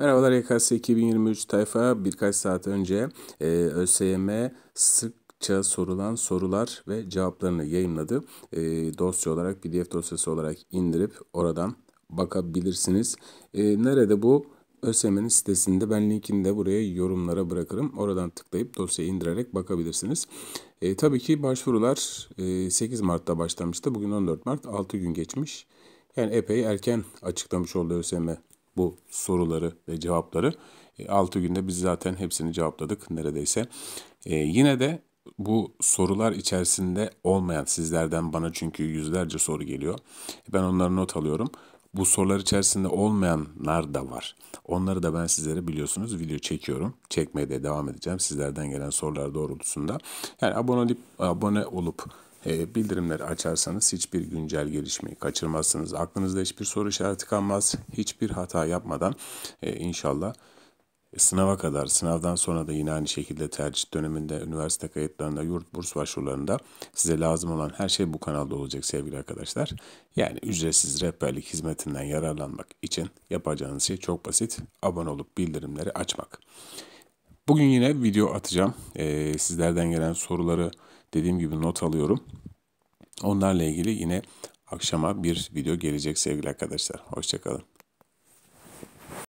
Merhabalar YKS e 2023 tayfa birkaç saat önce e, ÖSYM sıkça sorulan sorular ve cevaplarını yayınladı. E, dosya olarak pdf dosyası olarak indirip oradan bakabilirsiniz. E, nerede bu? ÖSYM'nin sitesinde ben linkini de buraya yorumlara bırakırım. Oradan tıklayıp dosyayı indirerek bakabilirsiniz. E, tabii ki başvurular e, 8 Mart'ta başlamıştı. Bugün 14 Mart 6 gün geçmiş. Yani epey erken açıklamış oldu ÖSYM bu soruları ve cevapları. 6 e, günde biz zaten hepsini cevapladık neredeyse. E, yine de bu sorular içerisinde olmayan sizlerden bana çünkü yüzlerce soru geliyor. Ben onları not alıyorum. Bu sorular içerisinde olmayanlar da var. Onları da ben sizlere biliyorsunuz video çekiyorum. Çekmeye de devam edeceğim sizlerden gelen sorular doğrultusunda. Yani abone olup, abone olup e, bildirimleri açarsanız hiçbir güncel gelişmeyi kaçırmazsınız. Aklınızda hiçbir soru işareti kalmaz. Hiçbir hata yapmadan e, inşallah sınava kadar, sınavdan sonra da yine aynı şekilde tercih döneminde, üniversite kayıtlarında, yurt burs başvurularında size lazım olan her şey bu kanalda olacak sevgili arkadaşlar. Yani ücretsiz rehberlik hizmetinden yararlanmak için yapacağınız şey çok basit. Abone olup bildirimleri açmak. Bugün yine video atacağım. Ee, sizlerden gelen soruları dediğim gibi not alıyorum. Onlarla ilgili yine akşama bir video gelecek sevgili arkadaşlar. Hoşçakalın.